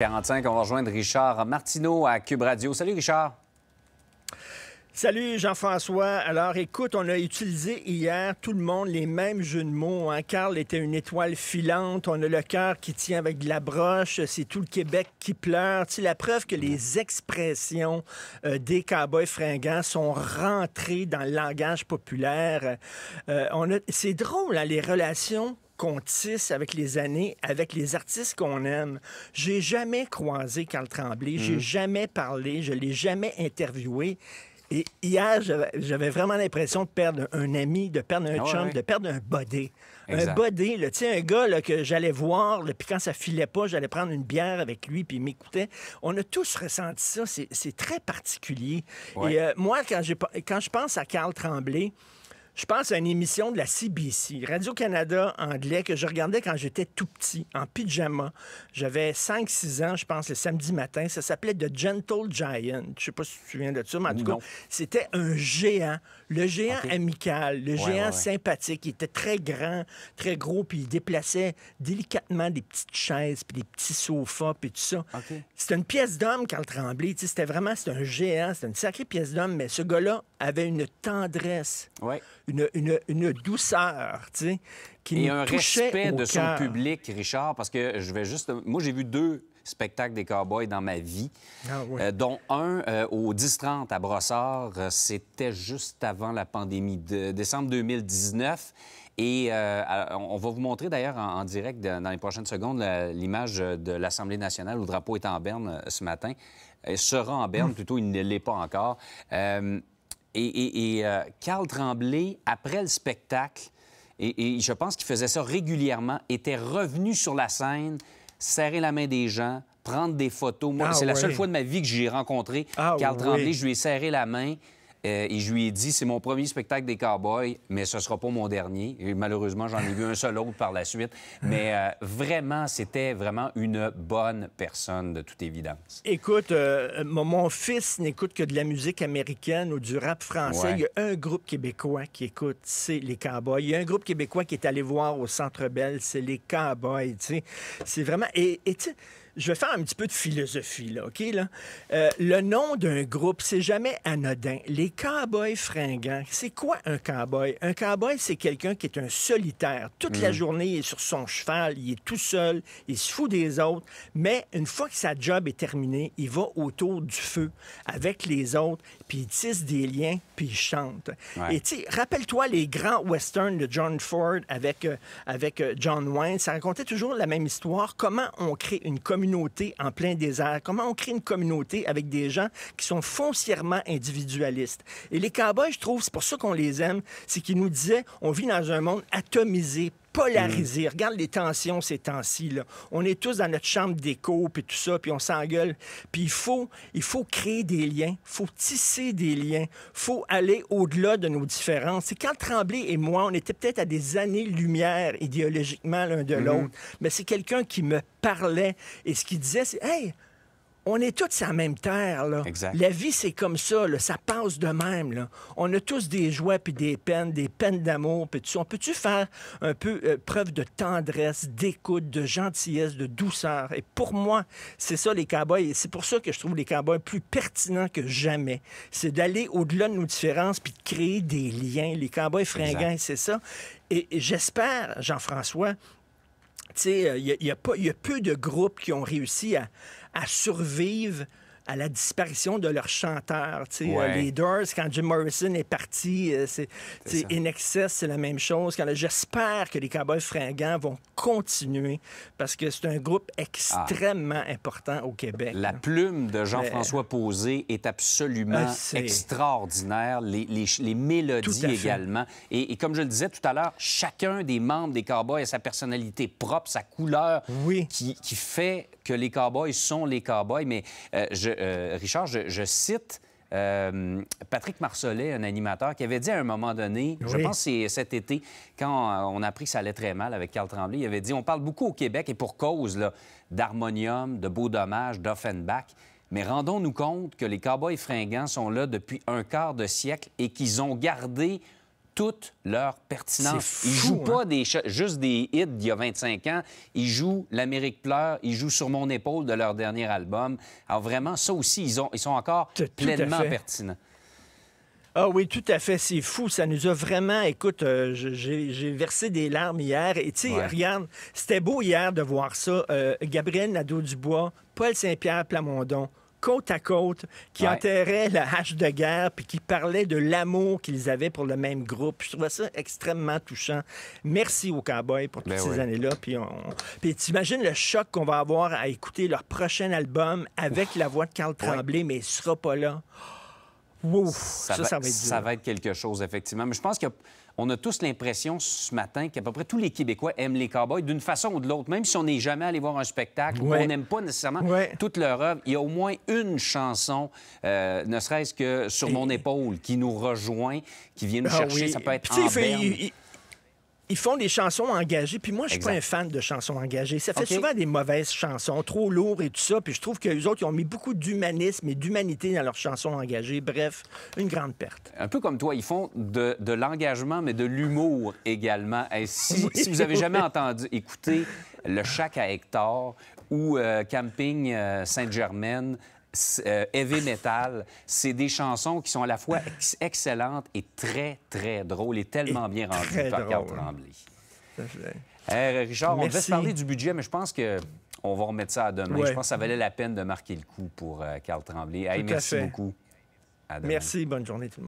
45, on va rejoindre Richard Martineau à Cube Radio. Salut Richard. Salut Jean-François. Alors écoute, on a utilisé hier tout le monde les mêmes jeux de mots. Hein? Carl était une étoile filante, on a le cœur qui tient avec de la broche, c'est tout le Québec qui pleure. C'est la preuve que les expressions euh, des cowboys fringants sont rentrées dans le langage populaire. Euh, on C'est drôle, hein, les relations qu'on tisse avec les années, avec les artistes qu'on aime. J'ai jamais croisé Carl Tremblay, j'ai mhm. jamais parlé, je l'ai jamais interviewé. Et hier, j'avais vraiment l'impression de perdre un ami, de perdre un ah chum, de perdre un body. Un body, là, un gars que j'allais voir, puis quand ça filait pas, j'allais prendre une bière avec lui, puis il m'écoutait. On a tous ressenti ça, c'est très particulier. Et euh, moi, quand, quand je pense à Carl Tremblay, je pense à une émission de la CBC, Radio-Canada anglais, que je regardais quand j'étais tout petit, en pyjama. J'avais 5-6 ans, je pense, le samedi matin. Ça s'appelait The Gentle Giant. Je sais pas si tu te souviens de ça, mais en tout cas, c'était un géant. Le géant amical, le géant sympathique. Il était très grand, très gros, puis il déplaçait délicatement des petites chaises, puis des petits sofas, puis tout ça. C'était une pièce d'homme, Carl Tremblay. C'était vraiment, un géant, c'était une sacrée pièce d'homme, mais ce gars-là avait une tendresse, ouais. une, douceur, tu sais, qui Et un respect de son public, Richard, parce que je vais juste... Moi, j'ai vu deux spectacles des Cowboys dans ma vie, ah euh, dont un euh, au 10-30 à Brossard, euh, c'était juste avant la pandémie, de décembre 2019. Et on va vous montrer d'ailleurs en, direct dans les prochaines secondes l'image de l'Assemblée nationale où le drapeau est en berne ce matin. Elle sera en berne, hum. plutôt il ne l'est pas encore. Euh, et, euh, Carl Tremblay, après le spectacle, et, je pense qu'il faisait ça régulièrement, était revenu sur la scène, serrer la main des gens, prendre des photos. Moi, ah c'est la seule fois de ma vie que j'ai rencontré ah Carl Tremblay. Je lui ai serré la main. Euh, et je lui ai dit, c'est mon premier spectacle des Cowboys, mais ce ne sera pas mon dernier. malheureusement, j'en ai vu un seul autre par la suite. Mais euh, vraiment, c'était vraiment une bonne personne, de toute évidence. Écoute, euh, mon fils n'écoute que de la musique américaine ou du rap français. Il y a un groupe québécois qui écoute, c'est les Cowboys. Il y a un groupe québécois qui est allé voir au Centre Bell, c'est les Cowboys, C'est vraiment... Et, et je vais faire un petit peu de philosophie, là, OK? Euh, le nom d'un groupe, c'est jamais anodin. Les cowboys fringants, c'est quoi un cowboy? Un cowboy, c'est quelqu'un qui est un solitaire. Toute la mm. journée, il est sur son cheval, il est tout seul, il se fout des autres, mais une fois que sa job est terminée, il va autour du feu avec les autres, puis il tisse des liens, puis il chante. Et tu sais, rappelle-toi les grands westerns de John Ford avec, euh, avec euh, John Wayne, ça racontait toujours la même histoire, comment on crée une communauté en plein désert? Comment on crée une communauté avec des gens qui sont foncièrement individualistes? Et les cowboys, je trouve, c'est pour ça qu'on les aime, c'est qu'ils nous disaient, on vit dans un monde atomisé, Polariser. Mm. Regarde les tensions ces temps-ci. On est tous dans notre chambre d'écho, puis tout ça, puis on s'engueule. Puis il faut, il faut créer des liens, il faut tisser des liens, il faut aller au-delà de nos différences. C'est quand Tremblay et moi, on était peut-être à des années-lumière idéologiquement l'un de mm. l'autre, mais c'est quelqu'un qui me parlait et ce qu'il disait, c'est Hey, on est tous sur la même terre. Là. La vie, c'est comme ça. Ça passe de même. On a tous des joies puis des peines, des peines d'amour. Puis tout On peut-tu faire un peu euh, preuve de tendresse, d'écoute, de gentillesse, de douceur? Et pour moi, c'est ça les cowboys. Et c'est pour ça que je trouve les cowboys plus pertinents que jamais. C'est d'aller au-delà de nos différences puis de créer des liens. Les cowboys fringants, c'est ça. Et j'espère, Jean-François, euh, il y a, peu de groupes qui ont réussi à survivre à la disparition de leurs chanteurs. Euh, les Doors, quand Jim Morrison est parti, euh, c'est In Excess, c'est la même chose. J'espère que les Cowboys fringants vont continuer parce que c'est un groupe ah. extrêmement important au Québec. La plume de Jean-François Posé est absolument euh, extraordinaire. Les, les, les mélodies également. Et, comme je le disais tout à l'heure, chacun des membres des Cowboys a sa personnalité propre, sa couleur qui, qui fait que les Cowboys sont les Cowboys. Mais je, euh, Richard, je, cite euh, Patrick Marcellet, un animateur, qui avait dit à un moment donné, je pense c'est cet été, quand on a appris que ça allait très mal avec Carl Tremblay, il avait dit on parle beaucoup au Québec et pour cause d'harmonium, de beaux dommages, d'Offenbach. Mais rendons-nous compte que les cowboys fringants sont là depuis un quart de siècle et qu'ils ont gardé toute leur pertinence. ils jouent pas hein. des juste des hits d'il y a 25 ans. Ils jouent L'Amérique pleure, ils jouent Sur mon épaule de leur dernier album. Alors vraiment, ça aussi, ils, ont, ils sont encore pleinement pertinents. Ah oui, tout à fait, c'est fou. Ça nous a vraiment. Écoute, euh, j'ai versé des larmes hier. Et tu sais, regarde, c'était beau hier de voir ça. Gabrielle euh, Gabriel Nadeau-Dubois, Paul Saint-Pierre Plamondon, côte à côte, qui enterraient la hache de guerre, puis qui parlaient de l'amour qu'ils avaient pour le même groupe. Je trouvais ça extrêmement touchant. Merci aux Cowboys pour toutes ben ces années-là. Puis, on... puis t'imagines le choc qu'on va avoir à écouter leur prochain album avec la voix de Carl Tremblay, mais il sera pas là ça, va, être quelque chose, effectivement. Mais je pense qu'on a, tous l'impression ce matin qu'à peu près tous les Québécois aiment les cowboys d'une façon ou de l'autre. Même si on n'est jamais allé voir un spectacle on n'aime pas nécessairement toute leur œuvre, il y a au moins une chanson, euh, ne serait-ce que Sur mon épaule, qui nous rejoint, qui vient nous ah chercher. Ça peut être en il, ils font des chansons engagées. Puis moi, je suis pas un fan de chansons engagées. Ça fait souvent des mauvaises chansons, trop lourdes et tout ça. Puis je trouve qu'eux autres, ils ont mis beaucoup d'humanisme et d'humanité dans leurs chansons engagées. Bref, une grande perte. Un peu comme toi, ils font de, l'engagement, mais de l'humour également. si, vous avez jamais entendu écouter Le Chac à Hector ou euh, Camping euh, Saint Germain. Euh, heavy metal. C'est des chansons qui sont à la fois excellentes et très, très drôles et tellement bien rendues par Carl Tremblay. Eh, Richard, on devait se parler du budget, mais je pense que on va remettre ça à demain. Je pense que ça valait la peine de marquer le coup pour euh, Carl Tremblay. merci beaucoup. Merci, bonne journée tout le monde.